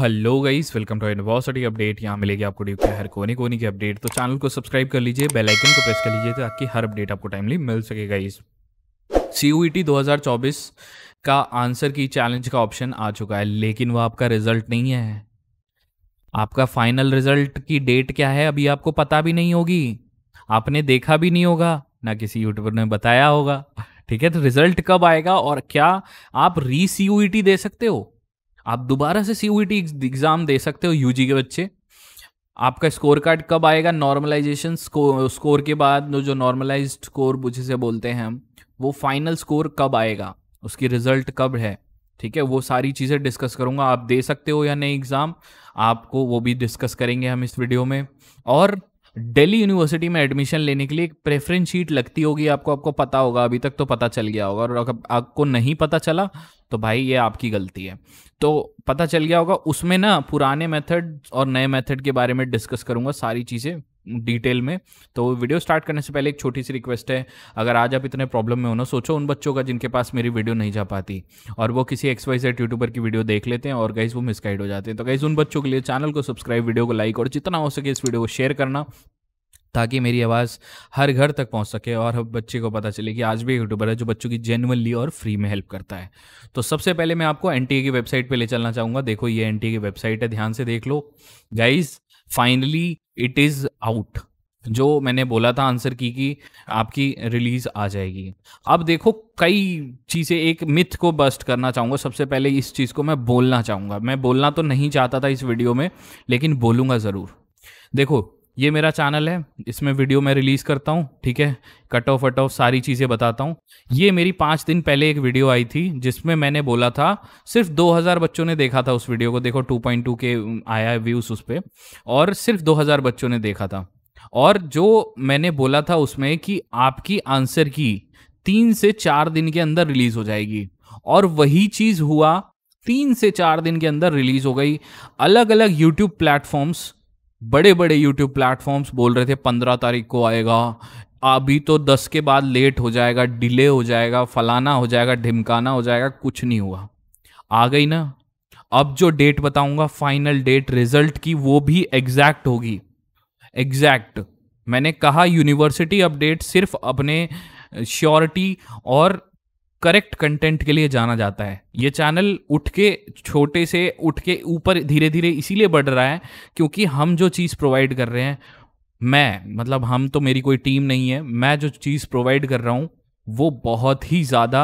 hello guys welcome to university update यहाँ मिलेगी आपको डी के हर कोने कोने की अपडेट तो चैनल को सब्सक्राइब कर लीजिए बेल आइकन को प्रेस कर लीजिए ताकि हर अपडेट आपको टाइमली मिल सके गाइस e सी 2024 का आंसर की चैलेंज का ऑप्शन आ चुका है लेकिन वो आपका रिजल्ट नहीं है आपका फाइनल रिजल्ट की डेट क्या है अभी आपको पता भी नहीं होगी आपने देखा भी नहीं होगा ना किसी यूट्यूबर ने बताया होगा ठीक है तो रिजल्ट कब आएगा और क्या आप री सी e दे सकते हो आप दोबारा से सी एग्ज़ाम e दे सकते हो यूजी के बच्चे आपका स्कोर कार्ड कब आएगा नॉर्मलाइजेशन स्कोर के बाद जो नॉर्मलाइज स्कोर जिसे बोलते हैं हम वो फाइनल स्कोर कब आएगा उसकी रिजल्ट कब है ठीक है वो सारी चीज़ें डिस्कस करूँगा आप दे सकते हो या नहीं एग्ज़ाम आपको वो भी डिस्कस करेंगे हम इस वीडियो में और दिल्ली यूनिवर्सिटी में एडमिशन लेने के लिए एक प्रेफरेंस शीट लगती होगी आपको आपको पता होगा अभी तक तो पता चल गया होगा और अगर आपको नहीं पता चला तो भाई ये आपकी गलती है तो पता चल गया होगा उसमें ना पुराने मेथड और नए मेथड के बारे में डिस्कस करूंगा सारी चीज़ें डिटेल में तो वीडियो स्टार्ट करने से पहले एक छोटी सी रिक्वेस्ट है अगर आज आप इतने प्रॉब्लम में हो ना सोचो उन बच्चों का जिनके पास मेरी वीडियो नहीं जा पाती और वो किसी एक्स वाई जेड यूट्यूबर की वीडियो देख लेते हैं और गाइज वो मिसगाइड हो जाते हैं तो गाइज उन बच्चों के लिए चैनल को सब्सक्राइब वीडियो को लाइक और जितना हो सके इस वीडियो को शेयर करना ताकि मेरी आवाज़ हर घर तक पहुंच सके और हर बच्चे को पता चले कि आज भी एक यूट्यूबर है जो बच्चों की जेनुअनली और फ्री में हेल्प करता है तो सबसे पहले मैं आपको एन की वेबसाइट पर ले चलना चाहूँगा देखो ये एन की वेबसाइट है ध्यान से देख लो guys finally it is out जो मैंने बोला था आंसर की कि आपकी रिलीज आ जाएगी अब देखो कई चीज़ें एक मिथ को बस्ट करना चाहूँगा सबसे पहले इस चीज़ को मैं बोलना चाहूँगा मैं बोलना तो नहीं चाहता था इस वीडियो में लेकिन बोलूँगा ज़रूर देखो ये मेरा चैनल है इसमें वीडियो मैं रिलीज़ करता हूँ ठीक है कट ऑफ वट ऑफ सारी चीज़ें बताता हूँ ये मेरी पाँच दिन पहले एक वीडियो आई थी जिसमें मैंने बोला था सिर्फ 2000 बच्चों ने देखा था उस वीडियो को देखो 2.2 के आया है व्यूज़ उस पर और सिर्फ 2000 बच्चों ने देखा था और जो मैंने बोला था उसमें कि आपकी आंसर की तीन से चार दिन के अंदर रिलीज़ हो जाएगी और वही चीज़ हुआ तीन से चार दिन के अंदर रिलीज़ हो गई अलग अलग यूट्यूब प्लेटफॉर्म्स बड़े बड़े यूट्यूब प्लेटफॉर्म्स बोल रहे थे पंद्रह तारीख को आएगा अभी तो दस के बाद लेट हो जाएगा डिले हो जाएगा फलाना हो जाएगा ढिमकाना हो जाएगा कुछ नहीं हुआ आ गई ना अब जो डेट बताऊंगा फाइनल डेट रिजल्ट की वो भी एग्जैक्ट होगी एग्जैक्ट मैंने कहा यूनिवर्सिटी अपडेट सिर्फ अपने श्योरिटी और करेक्ट कंटेंट के लिए जाना जाता है ये चैनल उठ के छोटे से उठ के ऊपर धीरे धीरे इसीलिए बढ़ रहा है क्योंकि हम जो चीज़ प्रोवाइड कर रहे हैं मैं मतलब हम तो मेरी कोई टीम नहीं है मैं जो चीज़ प्रोवाइड कर रहा हूँ वो बहुत ही ज़्यादा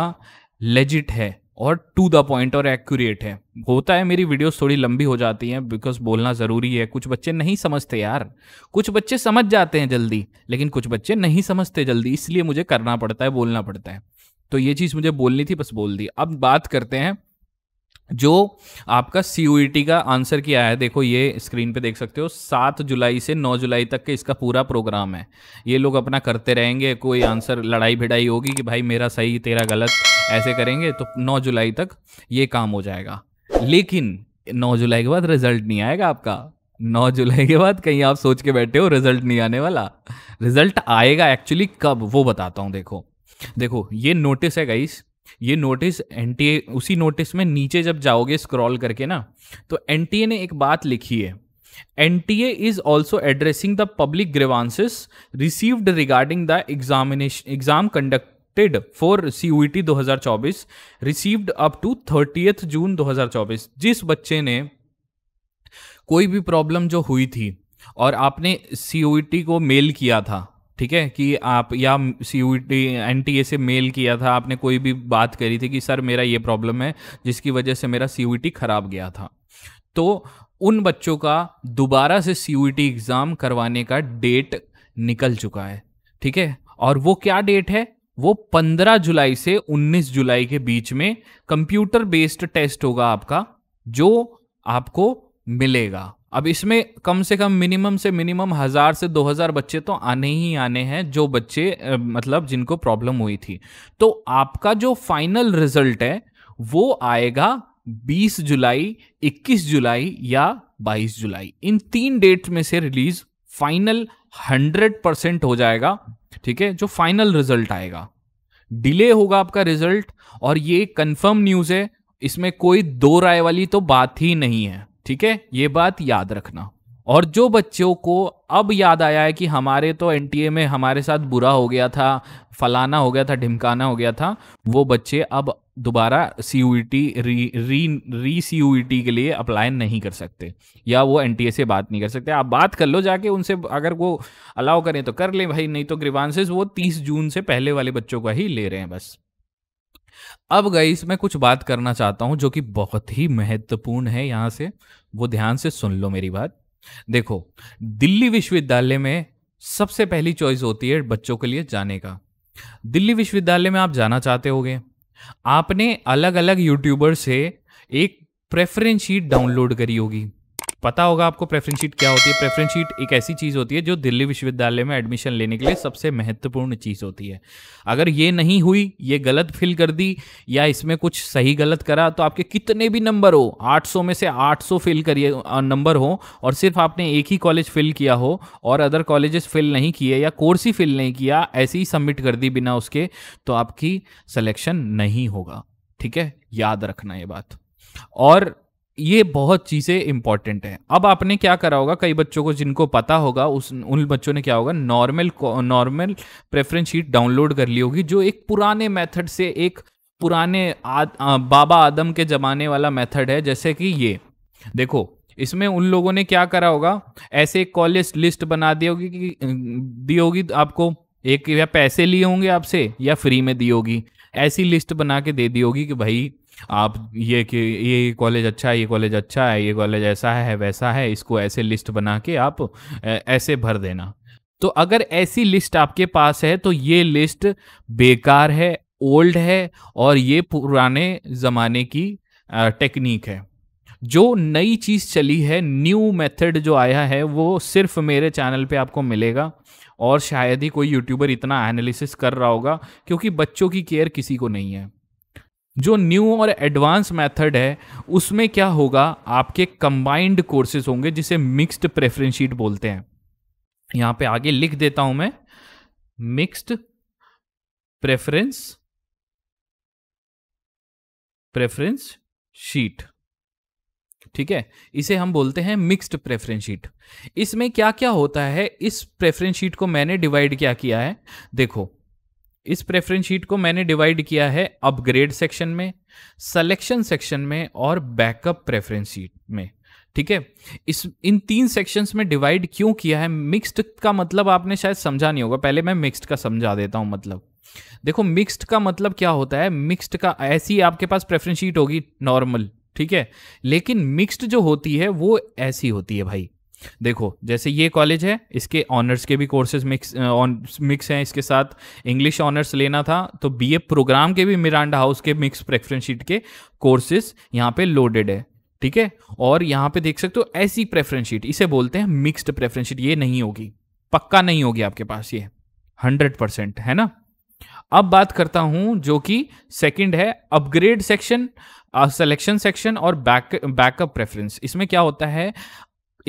लेजिट है और टू द पॉइंट और एक्यूरेट है होता है मेरी वीडियोस थोड़ी लंबी हो जाती हैं बिकॉज बोलना ज़रूरी है कुछ बच्चे नहीं समझते यार कुछ बच्चे समझ जाते हैं जल्दी लेकिन कुछ बच्चे नहीं समझते जल्दी इसलिए मुझे करना पड़ता है बोलना पड़ता है तो ये चीज़ मुझे बोलनी थी बस बोल दी अब बात करते हैं जो आपका सी e का आंसर किया है देखो ये स्क्रीन पे देख सकते हो सात जुलाई से नौ जुलाई तक के इसका पूरा प्रोग्राम है ये लोग अपना करते रहेंगे कोई आंसर लड़ाई भिड़ाई होगी कि भाई मेरा सही तेरा गलत ऐसे करेंगे तो नौ जुलाई तक ये काम हो जाएगा लेकिन नौ जुलाई के बाद रिजल्ट नहीं आएगा आपका नौ जुलाई के बाद कहीं आप सोच के बैठे हो रिजल्ट नहीं आने वाला रिजल्ट आएगा एक्चुअली कब वो बताता हूँ देखो देखो ये नोटिस है गाइस ये नोटिस एन उसी नोटिस में नीचे जब जाओगे स्क्रॉल करके ना तो एन ने एक बात लिखी है NTA is also addressing the public grievances received regarding the examination exam conducted for C U T दो received up to thirty June 2024 जिस बच्चे ने कोई भी प्रॉब्लम जो हुई थी और आपने सी e को मेल किया था ठीक है कि आप या C U T N T A से मेल किया था आपने कोई भी बात करी थी कि सर मेरा ये प्रॉब्लम है जिसकी वजह से मेरा सी यू टी खराब गया था तो उन बच्चों का दोबारा से सी यू टी एग्ज़ाम करवाने का डेट निकल चुका है ठीक है और वो क्या डेट है वो 15 जुलाई से 19 जुलाई के बीच में कंप्यूटर बेस्ड टेस्ट होगा आपका जो आपको मिलेगा अब इसमें कम से कम मिनिमम से मिनिमम हज़ार से दो हज़ार बच्चे तो आने ही आने हैं जो बच्चे मतलब जिनको प्रॉब्लम हुई थी तो आपका जो फाइनल रिजल्ट है वो आएगा 20 जुलाई 21 जुलाई या 22 जुलाई इन तीन डेट में से रिलीज फाइनल 100 परसेंट हो जाएगा ठीक है जो फाइनल रिजल्ट आएगा डिले होगा आपका रिजल्ट और ये कंफर्म न्यूज़ है इसमें कोई दो राय वाली तो बात ही नहीं है ठीक है ये बात याद रखना और जो बच्चों को अब याद आया है कि हमारे तो एन में हमारे साथ बुरा हो गया था फलाना हो गया था ढिमकाना हो गया था वो बच्चे अब दोबारा सी यू टी री री री सी यू टी के लिए अप्लाई नहीं कर सकते या वो एन से बात नहीं कर सकते आप बात कर लो जाके उनसे अगर वो अलाउ करें तो कर लें भाई नहीं तो ग्रीवांसेस वो तीस जून से पहले वाले बच्चों का ही ले रहे हैं बस अब गई मैं कुछ बात करना चाहता हूं जो कि बहुत ही महत्वपूर्ण है यहां से वो ध्यान से सुन लो मेरी बात देखो दिल्ली विश्वविद्यालय में सबसे पहली चॉइस होती है बच्चों के लिए जाने का दिल्ली विश्वविद्यालय में आप जाना चाहते होगे आपने अलग अलग यूट्यूबर से एक प्रेफरेंस शीट डाउनलोड करी होगी पता होगा आपको प्रेफरेंस शीट क्या होती है प्रेफरेंस शीट एक ऐसी चीज़ होती है जो दिल्ली विश्वविद्यालय में एडमिशन लेने के लिए सबसे महत्वपूर्ण चीज़ होती है अगर ये नहीं हुई ये गलत फिल कर दी या इसमें कुछ सही गलत करा तो आपके कितने भी नंबर हो 800 में से 800 फिल करिए नंबर हो और सिर्फ आपने एक ही कॉलेज फिल किया हो और अदर कॉलेजेस फिल नहीं किए या कोर्स ही फिल नहीं किया ऐसे ही सबमिट कर दी बिना उसके तो आपकी सलेक्शन नहीं होगा ठीक है याद रखना ये बात और ये बहुत चीज़ें इंपॉर्टेंट हैं अब आपने क्या करा होगा कई बच्चों को जिनको पता होगा उस उन बच्चों ने क्या होगा normal normal preference sheet download कर ली होगी जो एक पुराने मेथड से एक पुराने आद, आ, बाबा आदम के ज़माने वाला मेथड है जैसे कि ये देखो इसमें उन लोगों ने क्या करा होगा ऐसे कॉलेज लिस्ट बना दी होगी कि दी होगी आपको एक या पैसे लिए होंगे आपसे या फ्री में दी होगी ऐसी लिस्ट बना के दे दी होगी कि भाई आप ये कि ये कॉलेज अच्छा है ये कॉलेज अच्छा है ये कॉलेज ऐसा है वैसा है इसको ऐसे लिस्ट बना के आप ऐसे भर देना तो अगर ऐसी लिस्ट आपके पास है तो ये लिस्ट बेकार है ओल्ड है और ये पुराने ज़माने की टेक्निक है जो नई चीज़ चली है न्यू मेथड जो आया है वो सिर्फ मेरे चैनल पे आपको मिलेगा और शायद ही कोई यूट्यूबर इतना एनालिसिस कर रहा होगा क्योंकि बच्चों की केयर किसी को नहीं है जो न्यू और एडवांस मेथड है उसमें क्या होगा आपके कंबाइंड कोर्सेज होंगे जिसे मिक्स्ड प्रेफरेंस शीट बोलते हैं यहां पे आगे लिख देता हूं मैं मिक्स्ड प्रेफरेंस प्रेफरेंस शीट ठीक है इसे हम बोलते हैं मिक्स्ड प्रेफरेंस शीट इसमें क्या क्या होता है इस प्रेफरेंस शीट को मैंने डिवाइड क्या किया है देखो इस प्रेफरेंस शीट को मैंने डिवाइड किया है अपग्रेड सेक्शन में सेलेक्शन सेक्शन में और बैकअप प्रेफरेंस शीट में ठीक है इस इन तीन सेक्शंस में डिवाइड क्यों किया है मिक्स्ड का मतलब आपने शायद समझा नहीं होगा पहले मैं मिक्स्ड का समझा देता हूं मतलब देखो मिक्स्ड का मतलब क्या होता है मिक्स्ड का ऐसी आपके पास प्रेफरेंस शीट होगी नॉर्मल ठीक है लेकिन मिक्स्ड जो होती है वो ऐसी होती है भाई देखो जैसे ये कॉलेज है इसके ऑनर्स के भी कोर्सेज मिक्स ऑन मिक्स हैं इसके साथ इंग्लिश ऑनर्स लेना था तो बीए प्रोग्राम के भी मिरांडा हाउस के मिक्स प्रेफरेंस शीट के कोर्सेज यहाँ पे लोडेड है ठीक है और यहाँ पे देख सकते हो ऐसी प्रेफरेंस शीट इसे बोलते हैं मिक्स्ड प्रेफरेंस शीट ये नहीं होगी पक्का नहीं होगी आपके पास ये हंड्रेड परसेंट है ना अब बात करता हूं जो कि सेकंड है अपग्रेड सेक्शन सेलेक्शन सेक्शन और बैक बैकअप प्रेफरेंस इसमें क्या होता है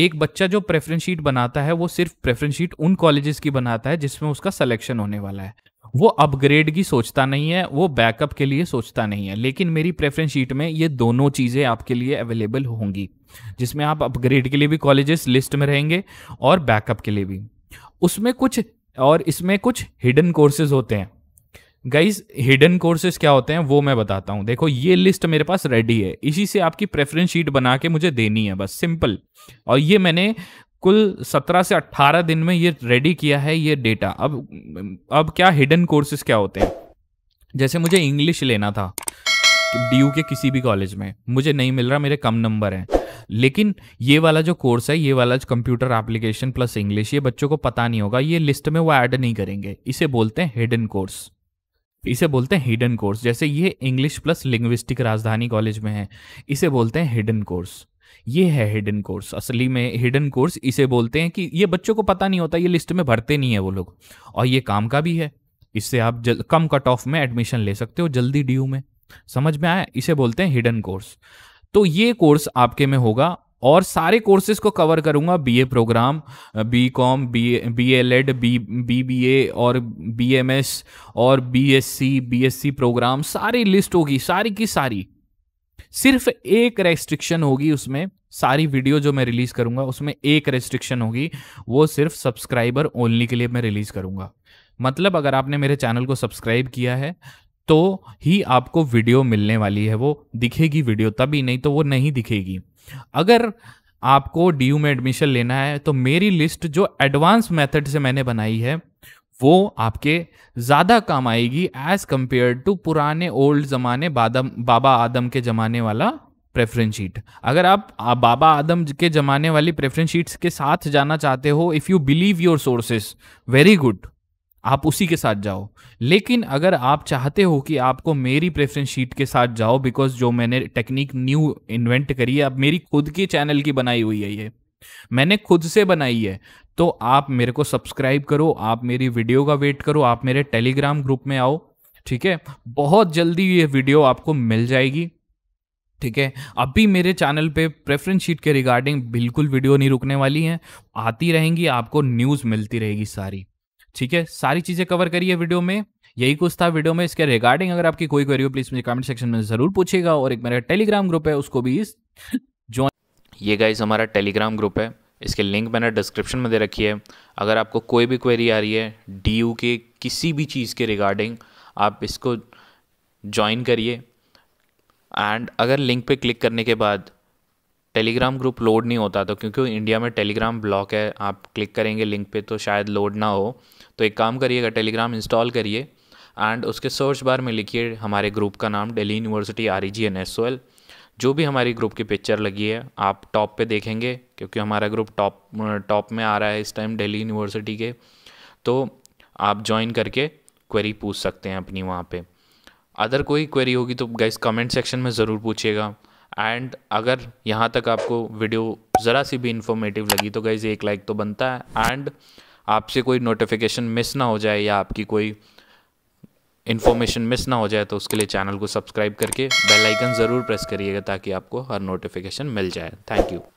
एक बच्चा जो प्रेफरेंस शीट बनाता है वो सिर्फ प्रेफरेंस शीट उन कॉलेजेस की बनाता है जिसमें उसका सिलेक्शन होने वाला है वो अपग्रेड की सोचता नहीं है वो बैकअप के लिए सोचता नहीं है लेकिन मेरी प्रेफरेंस शीट में ये दोनों चीज़ें आपके लिए अवेलेबल होंगी जिसमें आप अपग्रेड के लिए भी कॉलेजेस लिस्ट में रहेंगे और बैकअप के लिए भी उसमें कुछ और इसमें कुछ हिडन कोर्सेज होते हैं गाइज हिडन कोर्सेज क्या होते हैं वो मैं बताता हूँ देखो ये लिस्ट मेरे पास रेडी है इसी से आपकी प्रेफरेंस शीट बना के मुझे देनी है बस सिंपल और ये मैंने कुल 17 से 18 दिन में ये रेडी किया है ये डेटा अब अब क्या हिडन कोर्सेज क्या होते हैं जैसे मुझे इंग्लिश लेना था डी के किसी भी कॉलेज में मुझे नहीं मिल रहा मेरे कम नंबर हैं लेकिन ये वाला जो कोर्स है ये वाला जो कंप्यूटर एप्लीकेशन प्लस इंग्लिश ये बच्चों को पता नहीं होगा ये लिस्ट में वो ऐड नहीं करेंगे इसे बोलते हैं हिडन कोर्स इसे बोलते हैं हिडन कोर्स जैसे ये English plus linguistic Rajdhani College में है इसे बोलते हैं हिडन कोर्स ये है हिडन कोर्स असली में हिडन कोर्स इसे बोलते हैं कि ये बच्चों को पता नहीं होता ये लिस्ट में भरते नहीं है वो लोग और ये काम का भी है इससे आप जल, कम कट ऑफ में एडमिशन ले सकते हो जल्दी डी में समझ में आया इसे बोलते हैं हिडन कोर्स तो ये कोर्स आपके में होगा और सारे कोर्सेज को कवर करूंगा BA program B Com B L Ed B B A और बी एम एस और B S C B S C program सारी लिस्ट होगी सारी की सारी सिर्फ एक रेस्ट्रिक्शन होगी उसमें सारी वीडियो जो मैं रिलीज करूंगा उसमें एक रेस्ट्रिक्शन होगी वो सिर्फ सब्सक्राइबर ओनली के लिए मैं रिलीज करूंगा मतलब अगर आपने मेरे चैनल को सब्सक्राइब किया है तो ही आपको वीडियो मिलने वाली है वो दिखेगी वीडियो तभी नहीं तो वो नहीं दिखेगी अगर आपको डी में एडमिशन लेना है तो मेरी लिस्ट जो एडवांस मेथड से मैंने बनाई है वो आपके ज़्यादा काम आएगी एज़ कम्पेयर टू पुराने ओल्ड ज़माने बाबा आदम के ज़माने वाला प्रेफरेंस शीट अगर आप बाबा आदम के जमाने वाली प्रेफरेंस शीट्स के साथ जाना चाहते हो if you believe your sources very good आप उसी के साथ जाओ लेकिन अगर आप चाहते हो कि आपको मेरी प्रेफरेंस शीट के साथ जाओ बिकॉज जो मैंने टेक्निक न्यू इन्वेंट करी है अब मेरी खुद के चैनल की बनाई हुई है ये मैंने खुद से बनाई है तो आप मेरे को सब्सक्राइब करो आप मेरी वीडियो का वेट करो आप मेरे टेलीग्राम ग्रुप में आओ ठीक है बहुत जल्दी ये वीडियो आपको मिल जाएगी ठीक है अभी मेरे चैनल पे प्रेफरेंस शीट के रिगार्डिंग बिल्कुल वीडियो नहीं रुकने वाली हैं आती रहेंगी आपको न्यूज़ मिलती रहेगी सारी ठीक है सारी चीज़ें कवर करी है वीडियो में यही कुछ था वीडियो में इसके रिगार्डिंग अगर आपकी कोई क्वेरी हो प्लीज़ मुझे कमेंट सेक्शन में ज़रूर पूछेगा और एक मेरा टेलीग्राम ग्रुप है उसको भी ज्वाइन ये गाइज हमारा टेलीग्राम ग्रुप है इसके लिंक मैंने डिस्क्रिप्शन में दे रखी है अगर आपको कोई भी क्वेरी आ रही है डी के किसी भी चीज़ के रिगार्डिंग आप इसको ज्वाइन करिए एंड अगर लिंक पे क्लिक करने के बाद टेलीग्राम ग्रुप लोड नहीं होता तो क्योंकि इंडिया में टेलीग्राम ब्लॉक है आप क्लिक करेंगे लिंक पे तो शायद लोड ना हो तो एक काम करिएगा टेलीग्राम इंस्टॉल करिए एंड उसके सर्च बार में लिखिए हमारे ग्रुप का नाम daily university R E G N S O L जो भी हमारी ग्रुप की पिक्चर लगी है आप टॉप पे देखेंगे क्योंकि हमारा ग्रुप टॉप टॉप में आ रहा है इस टाइम डेली यूनिवर्सिटी के तो आप ज्वाइन करके क्वेरी पूछ सकते हैं अपनी वहाँ पे अदर कोई क्वेरी होगी तो गैस कमेंट सेक्शन में ज़रूर पूछिएगा एंड अगर यहाँ तक आपको वीडियो ज़रा सी भी इन्फॉर्मेटिव लगी तो गाइज़ एक लाइक तो बनता है एंड आपसे कोई नोटिफिकेशन मिस ना हो जाए या आपकी कोई इन्फॉर्मेशन मिस ना हो जाए तो उसके लिए चैनल को सब्सक्राइब करके बेल आइकन ज़रूर प्रेस करिएगा ताकि आपको हर नोटिफिकेशन मिल जाए थैंक यू